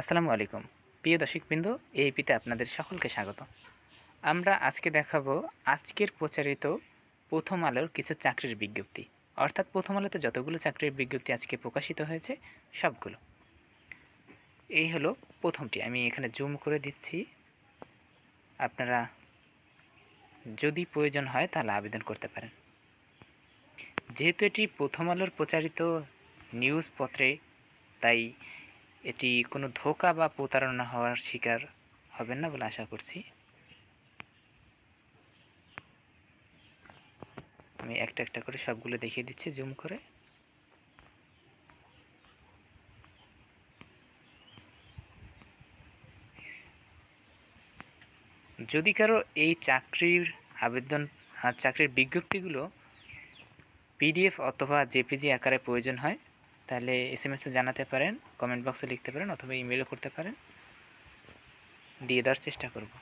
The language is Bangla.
আসসালামু আলাইকুম প্রিয় দর্শকবৃন্দ এই পিতে আপনাদের সকলকে স্বাগত আমরা আজকে দেখাবো আজকের প্রচারিত প্রথম আলোর কিছু চাকরির বিজ্ঞপ্তি অর্থাৎ প্রথম আলোতে যতগুলো চাকরির বিজ্ঞপ্তি আজকে প্রকাশিত হয়েছে সবগুলো এই হলো প্রথমটি আমি এখানে জুম করে দিচ্ছি আপনারা যদি প্রয়োজন হয় তাহলে আবেদন করতে পারেন যেহেতু এটি প্রথম আলোর প্রচারিত নিউজপত্রে তাই এটি কোনো ধোকা বা প্রতারণা হওয়ার শিকার হবেন না বলে আশা করছি আমি একটা একটা করে সবগুলো দেখিয়ে দিচ্ছি জুম করে যদি কারো এই চাকরির আবেদন চাকরির বিজ্ঞপ্তিগুলো পিডিএফ অথবা জেপিজি আকারে প্রয়োজন হয় তাহলে এস এম এসে জানাতে পারেন কমেন্ট বক্সে লিখতে পারেন অথবা ইমেলও করতে পারেন দিয়ে দেওয়ার চেষ্টা করব